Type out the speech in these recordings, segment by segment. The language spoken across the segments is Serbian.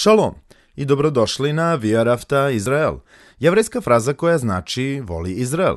Šalom i dobrodošli na Via Rafta Izrael, jevrejska fraza koja znači voli Izrael.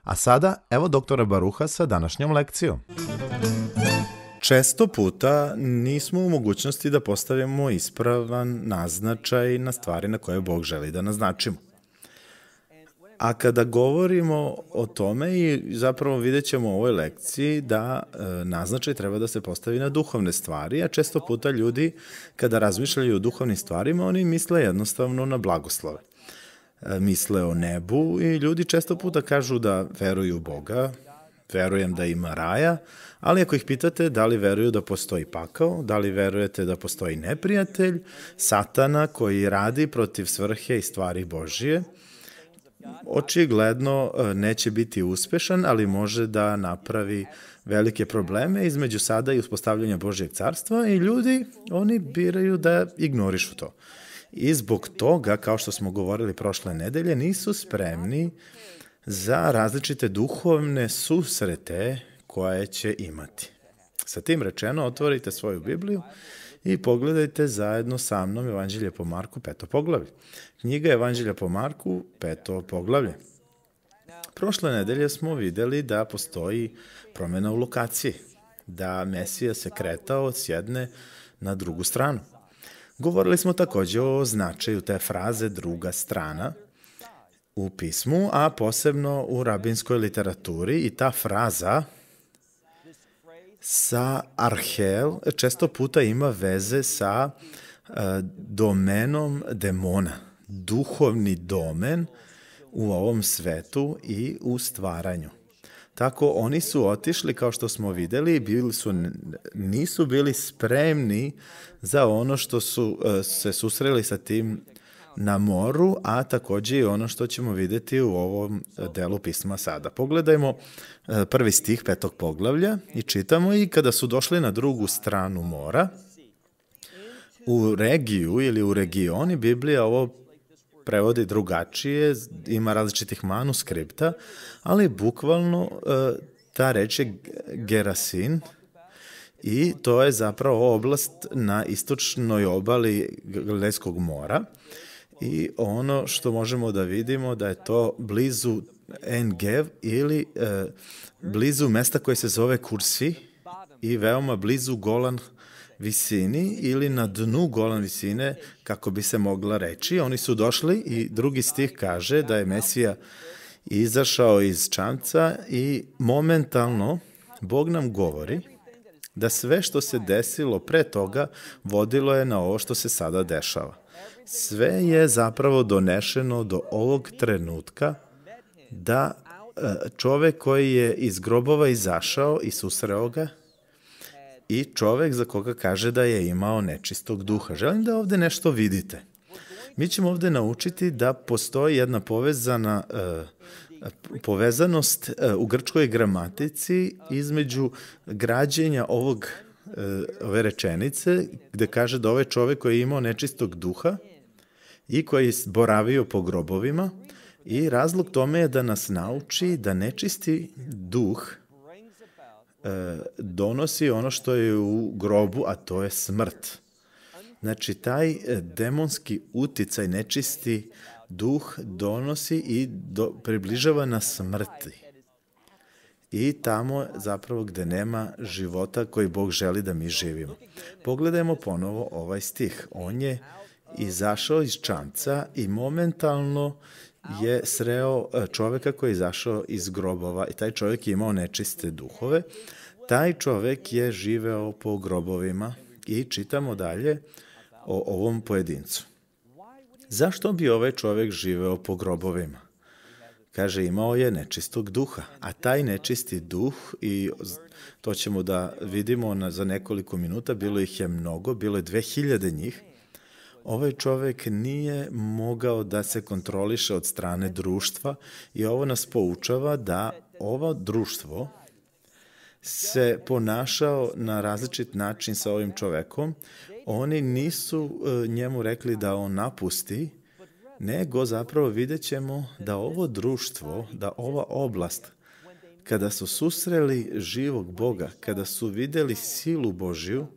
A sada, evo doktora Baruha sa današnjom lekcijom. Često puta nismo u mogućnosti da postavimo ispravan naznačaj na stvari na koje Bog želi da naznačimo. A kada govorimo o tome i zapravo vidjet ćemo u ovoj lekciji da e, naznačaj treba da se postavi na duhovne stvari, a često puta ljudi kada razmišljaju o duhovnim stvarima, oni misle jednostavno na blagoslove. E, misle o nebu i ljudi često puta kažu da veruju u Boga, verujem da ima raja, ali ako ih pitate da li veruju da postoji pakao, da li verujete da postoji neprijatelj, satana koji radi protiv svrhe i stvari Božije, očigledno e, neće biti uspešan, ali može da napravi velike probleme između sada i uspostavljanja Božijeg carstva i ljudi, oni biraju da ignorišu to i zbog toga, kao što smo govorili prošle nedelje, nisu spremni za različite duhovne susrete koje će imati. Sa tim rečeno, otvorite svoju Bibliju i pogledajte zajedno sa mnom Evanđelje po Marku, peto poglavlje. Knjiga Evanđelja po Marku, peto poglavlje. Prošle nedelje smo videli da postoji promena u lokaciji, da Mesija se kretao s jedne na drugu stranu. Govorili smo takođe o značaju te fraze druga strana u pismu, a posebno u rabinskoj literaturi i ta fraza sa arhel često puta ima veze sa e, domenom demona, duhovni domen u ovom svetu i u stvaranju. Tako oni su otišli, kao što smo videli, bili su, nisu bili spremni za ono što su e, se susreli sa tim na moru, a takođe i ono što ćemo videti u ovom delu pisma sada. Pogledajmo e, prvi stih petog poglavlja i čitamo i kada su došli na drugu stranu mora, u regiju ili u regioni Biblija ovo prevodi drugačije, ima različitih manuskripta, ali bukvalno e, ta reč je gerasin i to je zapravo oblast na istočnoj obali Gledeskog mora i ono što možemo da vidimo da je to blizu Engev ili e, blizu mesta koje se zove Kursi i veoma blizu Golan visini ili na dnu golan visine, kako bi se mogla reći. Oni su došli i drugi stih kaže da je Mesija izašao iz čamca i momentalno Bog nam govori da sve što se desilo pre toga vodilo je na ovo što se sada dešava. Sve je zapravo donešeno do ovog trenutka da e, čovek koji je iz grobova izašao i susreo ga, i čovek za koga kaže da je imao nečistog duha. Želim da ovde nešto vidite. Mi ćemo ovde naučiti da postoji jedna povezana e, povezanost e, u grčkoj gramatici između građenja ovog e, ove rečenice gde kaže da ovaj čovek koji je imao nečistog duha i koji je boravio po grobovima i razlog tome je da nas nauči da nečisti duh E, donosi ono što je u grobu, a to je smrt. Znači, taj e, demonski uticaj nečisti duh donosi i do, približava na smrti. I tamo zapravo gde nema života koji Bog želi da mi živimo. Pogledajmo ponovo ovaj stih. On je izašao iz čamca i momentalno je sreo e, čoveka koji je izašao iz grobova i taj čovek je imao nečiste duhove Taj čovek je živeo po grobovima i čitamo dalje o ovom pojedincu. Zašto bi ovaj čovek živeo po grobovima? Kaže, imao je nečistog duha, a taj nečisti duh, i to ćemo da vidimo na, za nekoliko minuta, bilo ih je mnogo, bilo je 2000 njih, ovaj čovek nije mogao da se kontroliše od strane društva i ovo nas poučava da ovo društvo, se ponašao na različit način sa ovim čovekom, oni nisu e, njemu rekli da on napusti, nego zapravo vidjet ćemo da ovo društvo, da ova oblast, kada su susreli živog Boga, kada su videli silu Božju,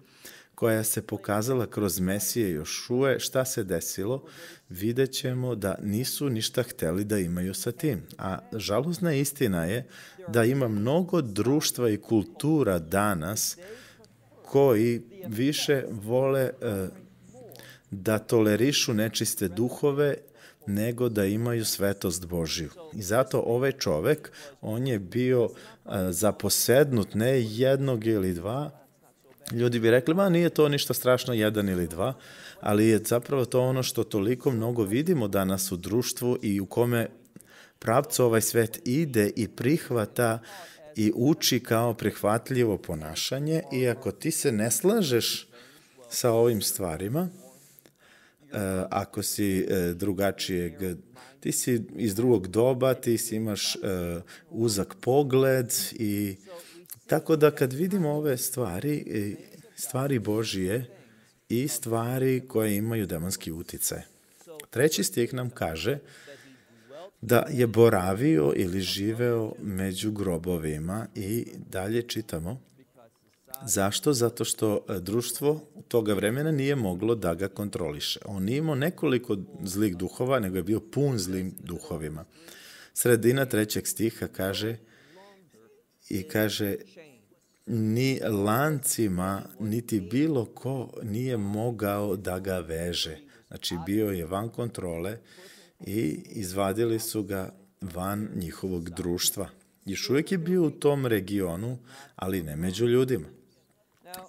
koja se pokazala kroz Mesije Jošue, šta se desilo, vidjet ćemo da nisu ništa hteli da imaju sa tim. A žalozna istina je da ima mnogo društva i kultura danas koji više vole e, da tolerišu nečiste duhove nego da imaju svetost Božiju. I zato ovaj čovek, on je bio e, zaposednut ne jednog ili dva, ljudi bi rekli, ma nije to ništa strašno jedan ili dva, ali je zapravo to ono što toliko mnogo vidimo danas u društvu i u kome pravcu ovaj svet ide i prihvata i uči kao prihvatljivo ponašanje i ako ti se ne slažeš sa ovim stvarima, e, ako si e, drugačijeg, ti si iz drugog doba, ti si imaš e, uzak pogled i Tako da kad vidimo ove stvari, e, stvari Božije i stvari koje imaju demonski utice. Treći stih nam kaže da je boravio ili živeo među grobovima i dalje čitamo Zašto? Zato što e, društvo toga vremena nije moglo da ga kontroliše. On nije imao nekoliko zlih duhova, nego je bio pun zlim duhovima. Sredina trećeg stiha kaže i kaže ni lancima, niti bilo ko nije mogao da ga veže. Znači, bio je van kontrole i izvadili su ga van njihovog društva. Još uvijek je bio u tom regionu, ali ne među ljudima.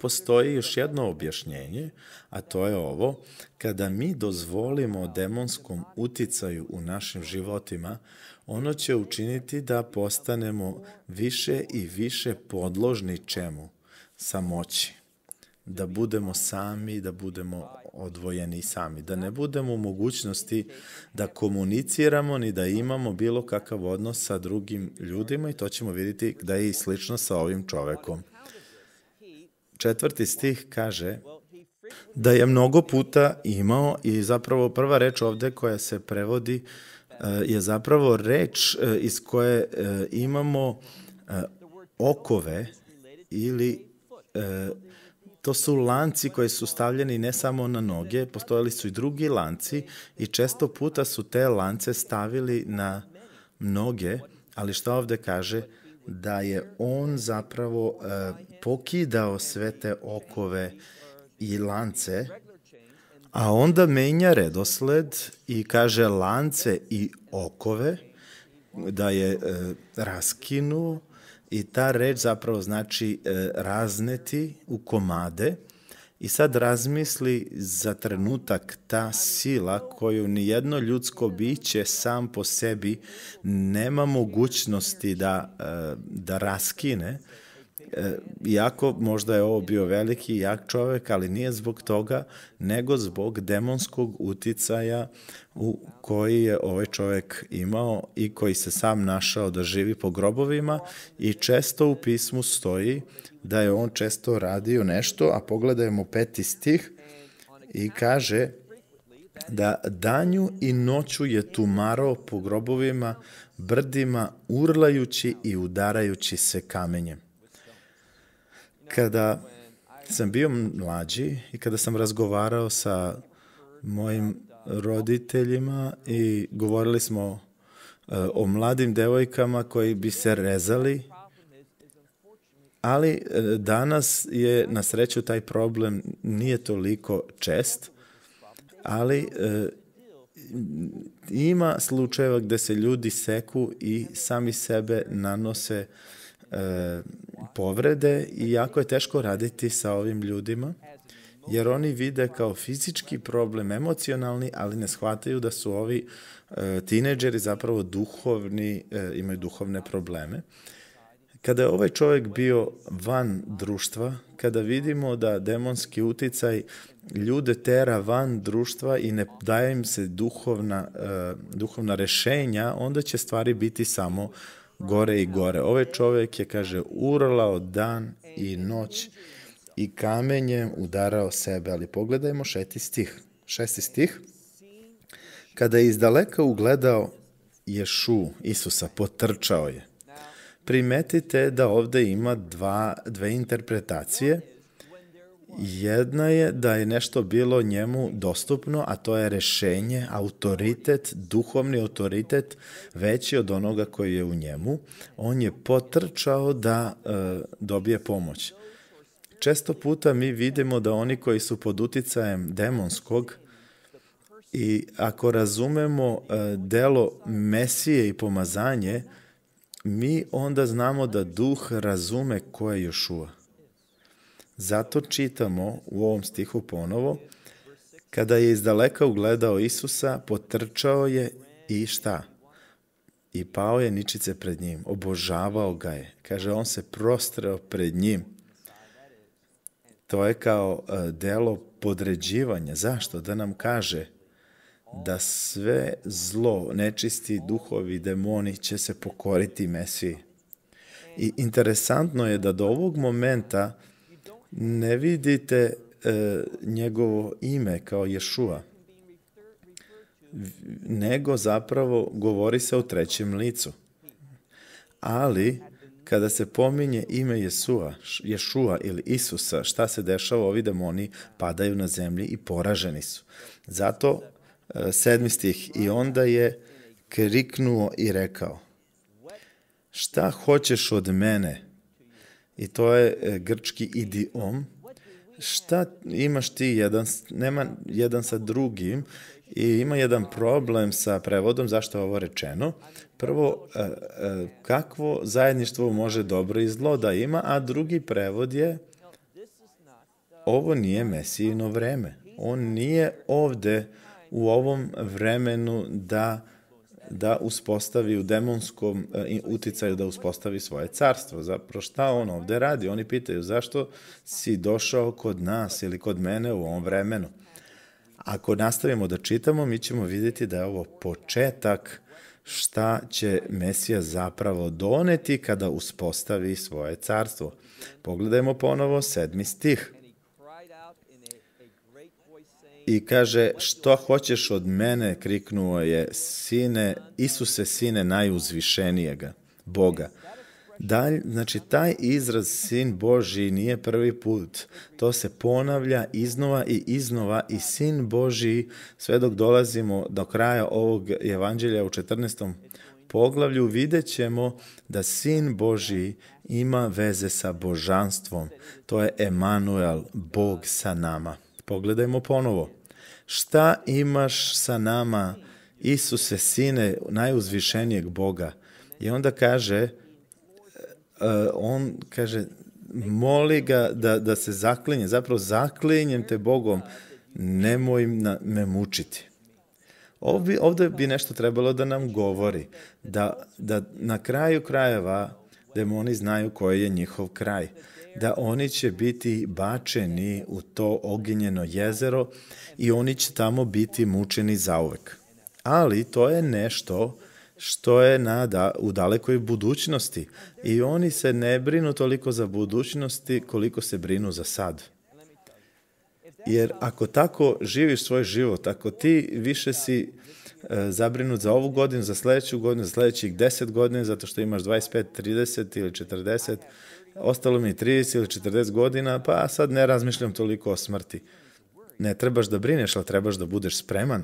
Postoji još jedno objašnjenje, a to je ovo, kada mi dozvolimo demonskom uticaju u našim životima, ono će učiniti da postanemo više i više podložni čemu? Samoći. Da budemo sami, da budemo odvojeni sami, da ne budemo u mogućnosti da komuniciramo ni da imamo bilo kakav odnos sa drugim ljudima i to ćemo vidjeti da je i slično sa ovim čovekom četvrti stih kaže da je mnogo puta imao i zapravo prva reč ovde koja se prevodi e, je zapravo reč e, iz koje e, imamo okove ili to su lanci koji su stavljeni ne samo na noge, postojali su i drugi lanci i često puta su te lance stavili na noge, ali šta ovde kaže? da je on zapravo e, pokidao sve te okove i lance, a onda menja redosled i kaže lance i okove, da je e, raskinuo i ta reč zapravo znači e, razneti u komade, I sad razmisli za trenutak ta sila koju ni jedno ljudsko biće sam po sebi nema mogućnosti da, eh, da raskine, E, iako možda je ovo bio veliki jak čovek, ali nije zbog toga, nego zbog demonskog uticaja u koji je ovaj čovek imao i koji se sam našao da živi po grobovima i često u pismu stoji da je on često radio nešto, a pogledajmo peti stih i kaže da danju i noću je tumarao po grobovima, brdima, urlajući i udarajući se kamenjem. Kada sam bio mlađi i kada sam razgovarao sa mojim roditeljima i govorili smo eh, o mladim devojkama koji bi se rezali, ali eh, danas je na sreću taj problem nije toliko čest, ali eh, ima slučajeva gde se ljudi seku i sami sebe nanose uh, e, povrede i jako je teško raditi sa ovim ljudima, jer oni vide kao fizički problem, emocionalni, ali ne shvataju da su ovi e, tineđeri zapravo duhovni, e, imaju duhovne probleme. Kada je ovaj čovjek bio van društva, kada vidimo da demonski uticaj ljude tera van društva i ne daje im se duhovna, uh, duhovna rešenja, onda će stvari biti samo gore i gore. Ovaj čovek je, kaže, urlao dan i noć i kamenjem udarao sebe. Ali pogledajmo šesti stih. Šesti stih. Kada je izdaleka ugledao Ješu, Isusa, potrčao je. Primetite da ovde ima dva, dve interpretacije Jedna je da je nešto bilo njemu dostupno, a to je rešenje, autoritet, duhovni autoritet veći od onoga koji je u njemu. On je potrčao da e, dobije pomoć. Često puta mi vidimo da oni koji su pod uticajem demonskog i ako razumemo e, delo Mesije i pomazanje, mi onda znamo da duh razume ko je Jošua. Zato čitamo u ovom stihu ponovo, kada je izdaleka ugledao Isusa, potrčao je i šta? I pao je ničice pred njim, obožavao ga je. Kaže, on se prostreo pred njim. To je kao e, delo podređivanja. Zašto? Da nam kaže da sve zlo, nečisti duhovi, demoni će se pokoriti Mesiji. I interesantno je da do ovog momenta ne vidite e, njegovo ime kao Ješua, nego zapravo govori se o trećem licu. Ali, kada se pominje ime Jesua, Ješua ili Isusa, šta se dešava? Ovi demoni padaju na zemlji i poraženi su. Zato, e, sedmi stih, i onda je kriknuo i rekao, šta hoćeš od mene, i to je e, grčki idiom. Šta imaš ti jedan, nema jedan sa drugim i ima jedan problem sa prevodom, zašto je ovo rečeno. Prvo, e, e, kakvo zajedništvo može dobro i zlo da ima, a drugi prevod je ovo nije Mesijino vreme. On nije ovde u ovom vremenu da da uspostavi u demonskom e, uticaju da uspostavi svoje carstvo. Zapravo šta on ovde radi? Oni pitaju zašto si došao kod nas ili kod mene u ovom vremenu. Ako nastavimo da čitamo, mi ćemo vidjeti da je ovo početak šta će Mesija zapravo doneti kada uspostavi svoje carstvo. Pogledajmo ponovo sedmi stih i kaže što hoćeš od mene, kriknuo je sine, Isuse sine najuzvišenijega, Boga. Dalj, znači taj izraz sin Boži nije prvi put. To se ponavlja iznova i iznova i sin Boži sve dok dolazimo do kraja ovog evanđelja u 14. poglavlju vidjet ćemo da sin Boži ima veze sa božanstvom. To je Emanuel, Bog sa nama pogledajmo ponovo. Šta imaš sa nama, Isuse, sine najuzvišenijeg Boga? I onda kaže, e, on kaže, moli ga da, da se zaklinje, zapravo zaklinjem te Bogom, nemoj na, me mučiti. Ovdje, ovdje bi nešto trebalo da nam govori, da, da na kraju krajeva demoni znaju koji je njihov kraj da oni će biti bačeni u to oginjeno jezero i oni će tamo biti mučeni zauvek. Ali to je nešto što je na da, u dalekoj budućnosti i oni se ne brinu toliko za budućnosti koliko se brinu za sad. Jer ako tako živiš svoj život, ako ti više si e, zabrinut za ovu godinu, za sledeću godinu, za sledećih 10 godina, zato što imaš 25, 30 ili 40, ostalo mi 30 ili 40 godina, pa sad ne razmišljam toliko o smrti. Ne trebaš da brineš, ali trebaš da budeš spreman.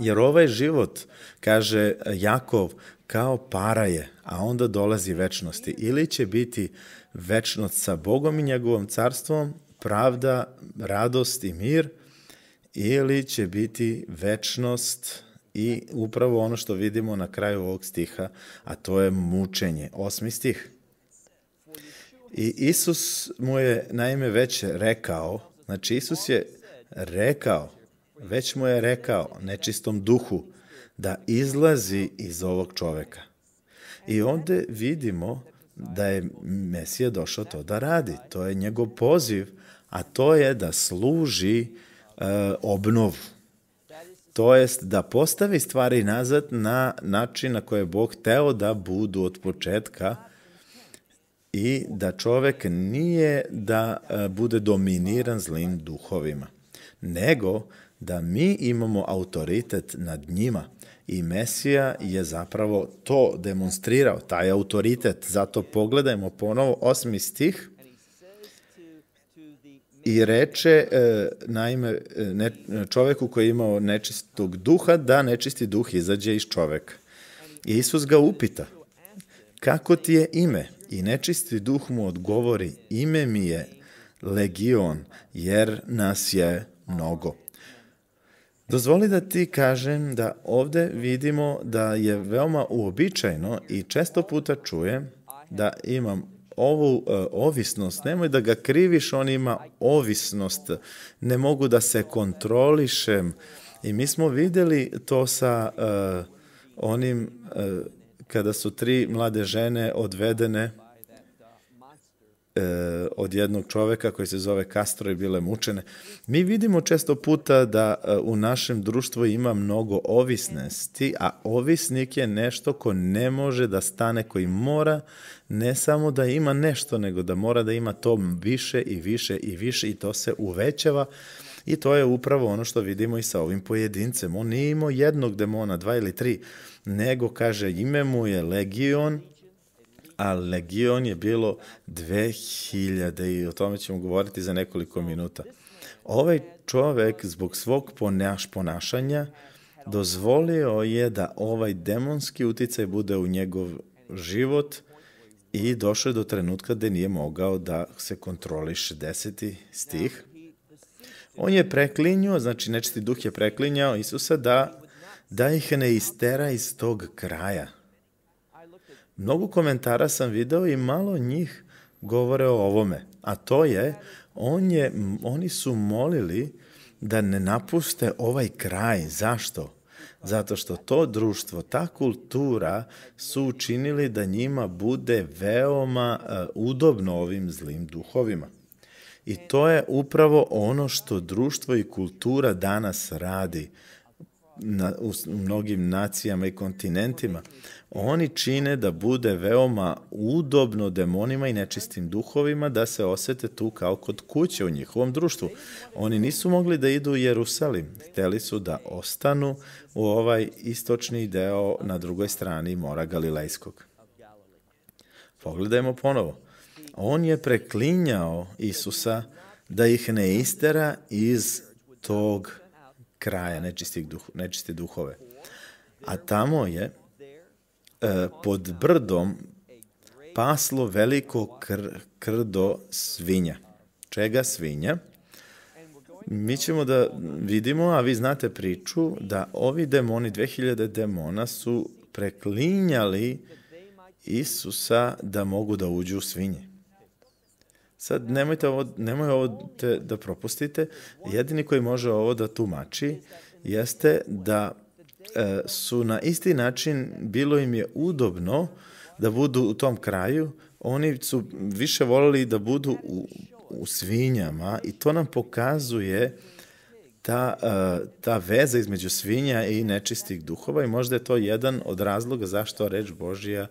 Jer ovaj život, kaže Jakov, kao para je, a onda dolazi večnosti. Ili će biti večnost sa Bogom i njegovom carstvom, pravda, radost i mir, ili će biti večnost i upravo ono što vidimo na kraju ovog stiha, a to je mučenje. Osmi stih. I Isus mu je naime već rekao, znači Isus je rekao, već mu je rekao nečistom duhu da izlazi iz ovog čoveka. I ovde vidimo da je Mesija došao to da radi. To je njegov poziv, a to je da služi e, obnovu. To jest da postavi stvari nazad na način na koje je Bog teo da budu od početka, i da čovek nije da e, bude dominiran zlim duhovima, nego da mi imamo autoritet nad njima i Mesija je zapravo to demonstrirao, taj autoritet. Zato pogledajmo ponovo osmi stih i reče, e, naime, e, čoveku koji je imao nečistog duha, da nečisti duh izađe iz čoveka. I Isus ga upita, kako ti je ime? i nečisti duh mu odgovori, ime mi je Legion, jer nas je mnogo. Dozvoli da ti kažem da ovde vidimo da je veoma uobičajno i često puta čujem da imam ovu uh, ovisnost, nemoj da ga kriviš, on ima ovisnost, ne mogu da se kontrolišem. I mi smo videli to sa uh, onim uh, kada su tri mlade žene odvedene e, od jednog čoveka koji se zove Castro i bile mučene. Mi vidimo često puta da e, u našem društvu ima mnogo ovisnosti, a ovisnik je nešto ko ne može da stane, koji mora ne samo da ima nešto, nego da mora da ima to više i više i više i to se uvećava i to je upravo ono što vidimo i sa ovim pojedincem. On nije imao jednog demona, dva ili tri, nego kaže ime mu je Legion, a Legion je bilo 2000 i o tome ćemo govoriti za nekoliko minuta. Ovaj čovek zbog svog ponaš, ponašanja dozvolio je da ovaj demonski uticaj bude u njegov život i došao je do trenutka gde nije mogao da se kontroliše deseti stih. On je preklinjao, znači nečiti duh je preklinjao Isusa da, da ih ne istera iz tog kraja mnogo komentara sam video i malo njih govore o ovome, a to je, on je oni su molili da ne napuste ovaj kraj. Zašto? Zato što to društvo, ta kultura su učinili da njima bude veoma uh, udobno ovim zlim duhovima. I to je upravo ono što društvo i kultura danas radi. Uh, na, u, u mnogim nacijama i kontinentima, oni čine da bude veoma udobno demonima i nečistim duhovima da se osete tu kao kod kuće u njihovom društvu. Oni nisu mogli da idu u Jerusalim, hteli su da ostanu u ovaj istočni deo na drugoj strani mora Galilejskog. Pogledajmo ponovo. On je preklinjao Isusa da ih ne istera iz tog kraja nečistih duh, nečiste duhove. A tamo je e, pod brdom paslo veliko kr, krdo svinja. Čega svinja? Mi ćemo da vidimo, a vi znate priču, da ovi demoni, 2000 demona, su preklinjali Isusa da mogu da uđu u svinje. Sad nemojte ovo, nemoj ovo te, da propustite. Jedini koji može ovo da tumači jeste da e, su na isti način bilo im je udobno da budu u tom kraju. Oni su više volili da budu u, u svinjama i to nam pokazuje ta, e, ta veza između svinja i nečistih duhova i možda je to jedan od razloga zašto reč Božija uh,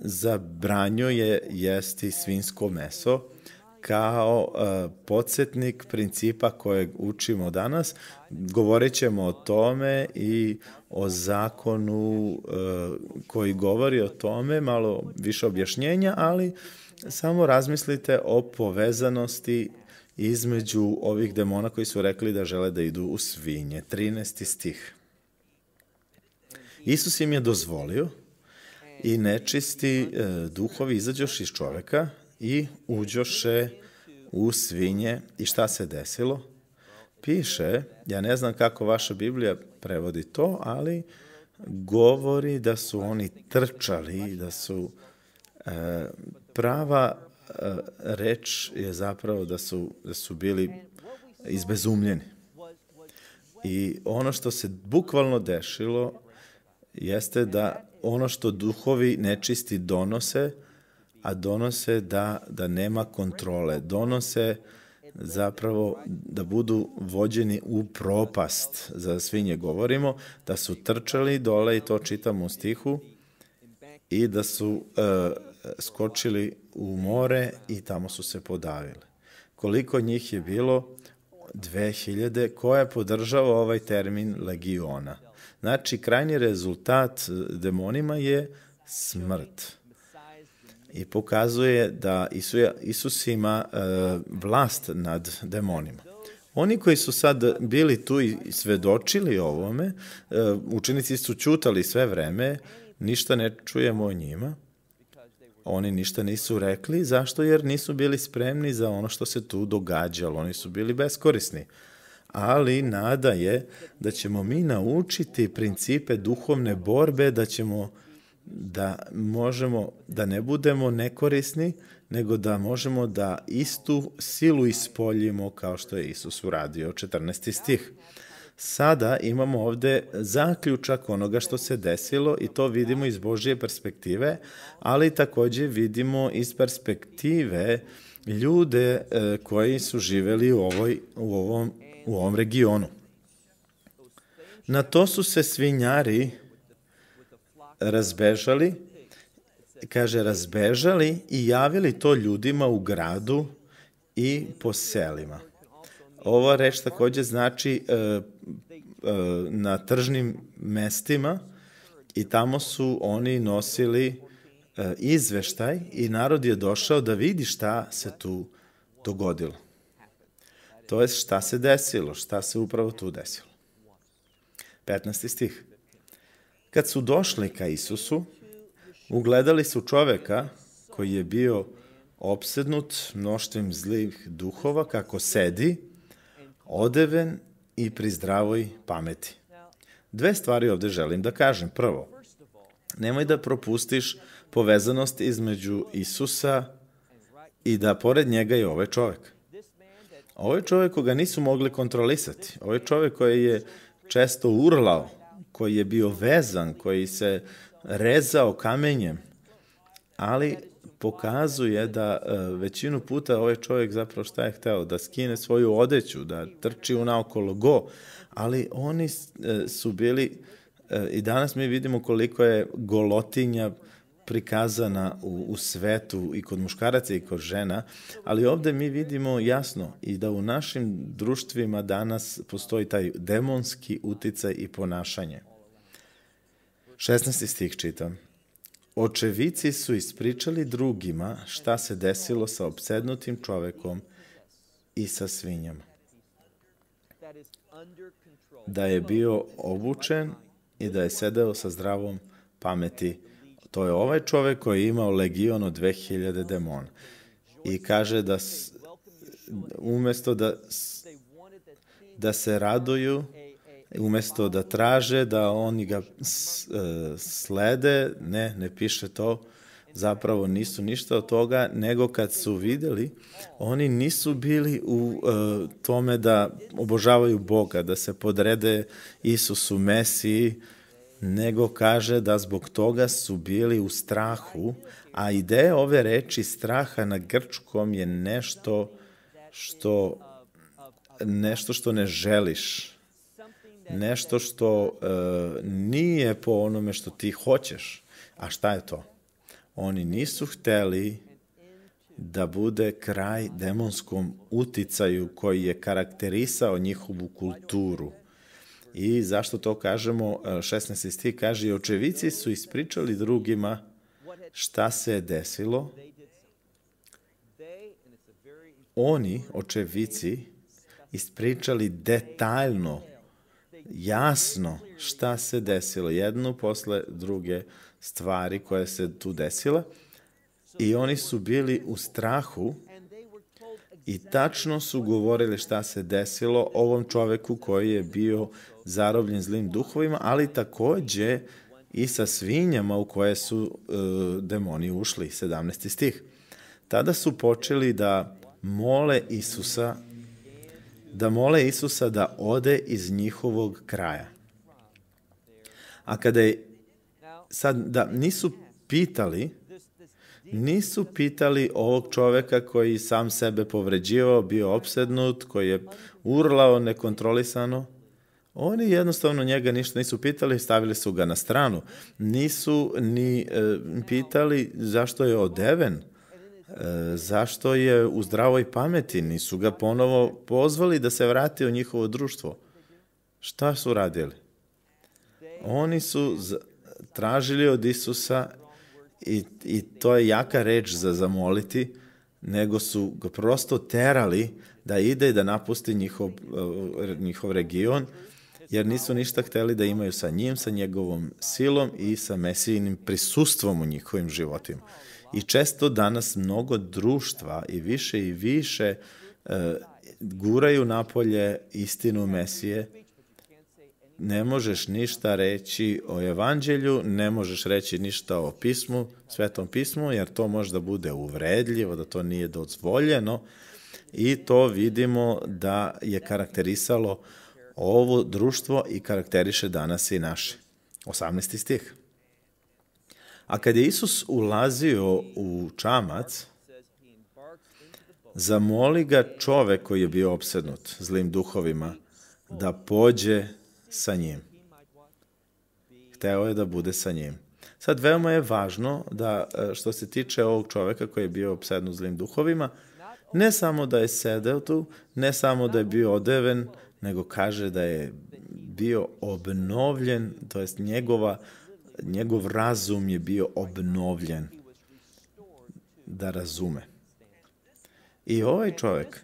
zabranjuje je jesti svinsko meso kao e, podsjetnik principa kojeg učimo danas. Govorit ćemo o tome i o zakonu e, koji govori o tome, malo više objašnjenja, ali samo razmislite o povezanosti između ovih demona koji su rekli da žele da idu u svinje. 13. stih. Isus im je dozvolio i nečisti e, duhovi izađoš iz čoveka i uđoše u svinje. I šta se desilo? Piše, ja ne znam kako vaša Biblija prevodi to, ali govori da su oni trčali, da su e, prava e, reč je zapravo da su, da su bili izbezumljeni. I ono što se bukvalno dešilo jeste da ono što duhovi nečisti donose, a donose da, da nema kontrole. Donose zapravo da budu vođeni u propast. Za svinje govorimo da su trčali dole i to čitamo u stihu i da su e, skočili u more i tamo su se podavili. Koliko njih je bilo? 2000. Ko je podržao ovaj termin legiona? Znači, krajnji rezultat e, demonima je smrt. I pokazuje da Isus ima e, vlast nad demonima. Oni koji su sad bili tu i svedočili ovome, e, učenici su čutali sve vreme, ništa ne čujemo o njima. Oni ništa nisu rekli, zašto? Jer nisu bili spremni za ono što se tu događalo, oni su bili beskorisni ali nada je da ćemo mi naučiti principe duhovne borbe, da ćemo da možemo da ne budemo nekorisni, nego da možemo da istu silu ispoljimo kao što je Isus uradio, 14. stih. Sada imamo ovde zaključak onoga što se desilo i to vidimo iz Božije perspektive, ali takođe vidimo iz perspektive ljude e, koji su živeli u, ovoj, u ovom u ovom regionu. Na to su se svinjari razbežali, kaže razbežali i javili to ljudima u gradu i po selima. Ova reč takođe znači e, e, na tržnim mestima i tamo su oni nosili e, izveštaj i narod je došao da vidi šta se tu dogodilo. To je šta se desilo, šta se upravo tu desilo. 15. stih. Kad su došli ka Isusu, ugledali su čoveka koji je bio opsednut mnoštvim zlih duhova kako sedi, odeven i pri zdravoj pameti. Dve stvari ovde želim da kažem. Prvo, nemoj da propustiš povezanost između Isusa i da pored njega je ovaj čovek. Ovo je čovek koga nisu mogli kontrolisati. Ovo je čovjek koji je često urlao, koji je bio vezan, koji se rezao kamenjem, ali pokazuje da e, većinu puta ovaj čovjek zapravo šta je hteo, da skine svoju odeću, da trči unaokolo go, ali oni e, su bili e, i danas mi vidimo koliko je golotinja prikazana u, u svetu i kod muškaraca i kod žena, ali ovde mi vidimo jasno i da u našim društvima danas postoji taj demonski uticaj i ponašanje. 16. stih čitam. Očevici su ispričali drugima šta se desilo sa obsednutim čovekom i sa svinjama. Da je bio obučen i da je sedeo sa zdravom pameti To je ovaj čovek koji je imao legion od 2000 demona i kaže da s, umesto da s, da se raduju umesto da traže da oni ga s, e, slede, ne, ne piše to, zapravo nisu ništa od toga, nego kad su videli, oni nisu bili u uh, tome da obožavaju Boga, da se podrede Isusu Mesiji, nego kaže da zbog toga su bili u strahu, a ideja ove reči straha na grčkom je nešto što nešto što ne želiš, nešto što uh, nije po onome što ti hoćeš. A šta je to? Oni nisu hteli da bude kraj demonskom uticaju koji je karakterisao njihovu kulturu. I zašto to kažemo? 16. E, stih kaže, očevici su ispričali drugima šta se je desilo. Oni, očevici, ispričali detaljno, jasno šta se desilo. Jednu posle druge stvari koje se tu desila. I oni su bili u strahu i tačno su govorili šta se desilo ovom čoveku koji je bio zarobljen zlim duhovima, ali takođe i sa svinjama u koje su e, demoni ušli, 17. stih. Tada su počeli da mole Isusa da mole Isusa da ode iz njihovog kraja. A kada je sad da nisu pitali nisu pitali ovog čoveka koji sam sebe povređivao, bio opsednut, koji je urlao nekontrolisano, Oni jednostavno njega ništa nisu pitali, stavili su ga na stranu. Nisu ni e, pitali zašto je odeven, e, zašto je u zdravoj pameti, nisu ga ponovo pozvali da se vrati u njihovo društvo. Šta su radili? Oni su tražili od Isusa i, i to je jaka reč za zamoliti, nego su ga prosto terali da ide i da napusti njihov, e, njihov region, jer nisu ništa hteli da imaju sa njim, sa njegovom silom i sa mesijinim prisustvom u njihovim životima. I često danas mnogo društva i više i više uh, guraju napolje istinu Mesije. Ne možeš ništa reći o evanđelju, ne možeš reći ništa o pismu, svetom pismu, jer to možda bude uvredljivo, da to nije dozvoljeno i to vidimo da je karakterisalo uh, ovo društvo i karakteriše danas i naše. 18. stih. A kad je Isus ulazio u čamac, zamoli ga čovek koji je bio opsednut zlim duhovima da pođe sa njim. Hteo je da bude sa njim. Sad, veoma je važno da, e, što se tiče ovog čoveka koji je bio opsednut zlim duhovima, ne samo da je sedeo tu, ne samo da je bio odeven, nego kaže da je bio obnovljen, to jest njegova, njegov razum je bio obnovljen da razume. I ovaj čovjek,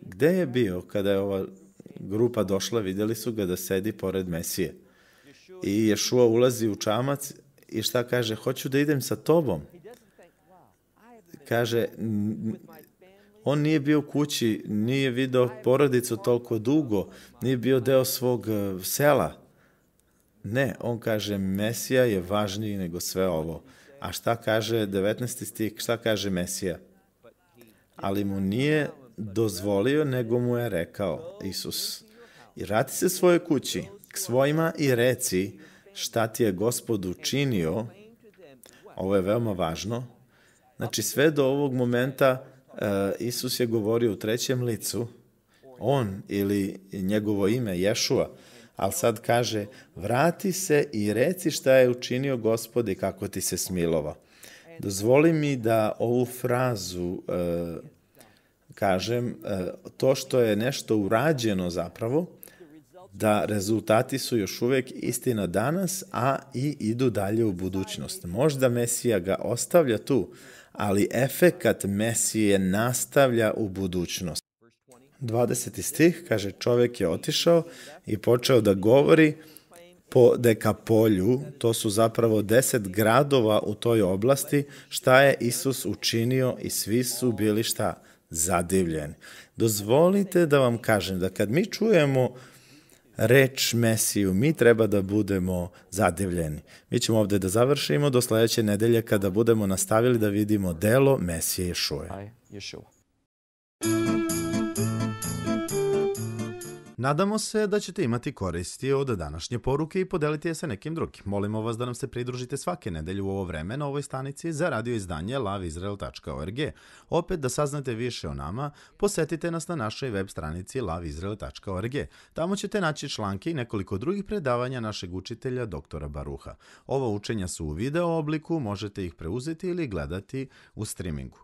gdje je bio kada je ova grupa došla, vidjeli su ga da sedi pored Mesije. I Ješua ulazi u čamac i šta kaže, hoću da idem sa tobom. Kaže, On nije bio kući, nije video porodicu toliko dugo, nije bio deo svog e, sela. Ne, on kaže, Mesija je važniji nego sve ovo. A šta kaže 19. stih, šta kaže Mesija? Ali mu nije dozvolio, nego mu je rekao Isus. I rati se svoje kući, k svojima i reci šta ti je gospod učinio. Ovo je veoma važno. Znači, sve do ovog momenta Eh, Isus je govorio u trećem licu, on ili njegovo ime Ješua, ali sad kaže, vrati se i reci šta je učinio gospod i kako ti se smilova. Dozvoli mi da ovu frazu eh, kažem, eh, to što je nešto urađeno zapravo, da rezultati su još uvek istina danas, a i idu dalje u budućnost. Možda Mesija ga ostavlja tu, ali efekat Mesije nastavlja u budućnost. 20. stih kaže čovjek je otišao i počeo da govori po Dekapolju, to su zapravo deset gradova u toj oblasti, šta je Isus učinio i svi su bili šta? Zadivljeni. Dozvolite da vam kažem da kad mi čujemo reč Mesiju, mi treba da budemo zadivljeni. Mi ćemo ovde da završimo do sledeće nedelje kada budemo nastavili da vidimo delo Mesije Ješuje. Nadamo se da ćete imati koristi od današnje poruke i podeliti je sa nekim drugim. Molimo vas da nam se pridružite svake nedelje u ovo vreme na ovoj stanici za radio izdanje loveisrael.org. Opet da saznate više o nama, posetite nas na našoj web stranici loveisrael.org. Tamo ćete naći članke i nekoliko drugih predavanja našeg učitelja doktora Baruha. Ova učenja su u video obliku, možete ih preuzeti ili gledati u streamingu.